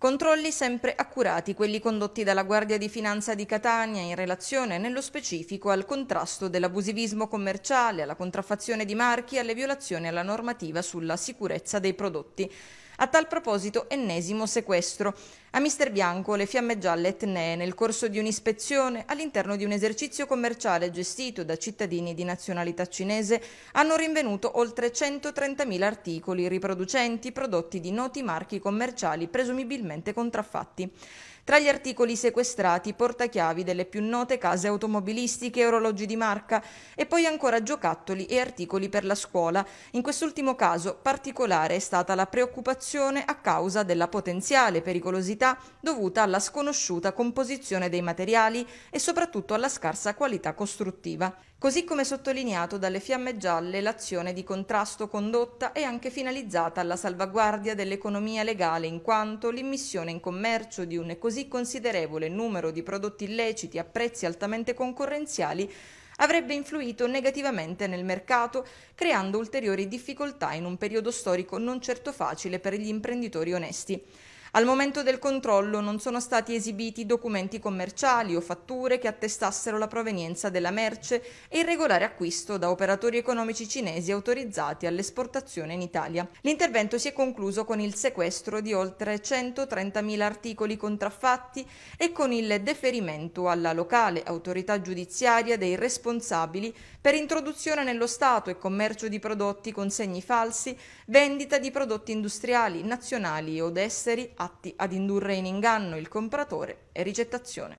Controlli sempre accurati quelli condotti dalla Guardia di Finanza di Catania in relazione nello specifico al contrasto dell'abusivismo commerciale, alla contraffazione di marchi e alle violazioni alla normativa sulla sicurezza dei prodotti. A tal proposito, ennesimo sequestro. A Mister Bianco le fiamme gialle etnee nel corso di un'ispezione all'interno di un esercizio commerciale gestito da cittadini di nazionalità cinese hanno rinvenuto oltre 130.000 articoli riproducenti prodotti di noti marchi commerciali presumibilmente contraffatti. Tra gli articoli sequestrati portachiavi delle più note case automobilistiche, orologi di marca e poi ancora giocattoli e articoli per la scuola. In quest'ultimo caso particolare è stata la preoccupazione produzione a causa della potenziale pericolosità dovuta alla sconosciuta composizione dei materiali e soprattutto alla scarsa qualità costruttiva. Così come sottolineato dalle fiamme gialle, l'azione di contrasto condotta è anche finalizzata alla salvaguardia dell'economia legale in quanto l'immissione in commercio di un così considerevole numero di prodotti illeciti a prezzi altamente concorrenziali avrebbe influito negativamente nel mercato, creando ulteriori difficoltà in un periodo storico non certo facile per gli imprenditori onesti. Al momento del controllo non sono stati esibiti documenti commerciali o fatture che attestassero la provenienza della merce e il regolare acquisto da operatori economici cinesi autorizzati all'esportazione in Italia. L'intervento si è concluso con il sequestro di oltre 130.000 articoli contraffatti e con il deferimento alla locale autorità giudiziaria dei responsabili per introduzione nello Stato e commercio di prodotti con segni falsi, vendita di prodotti industriali, nazionali o d'esteri a atti ad indurre in inganno il compratore e rigettazione.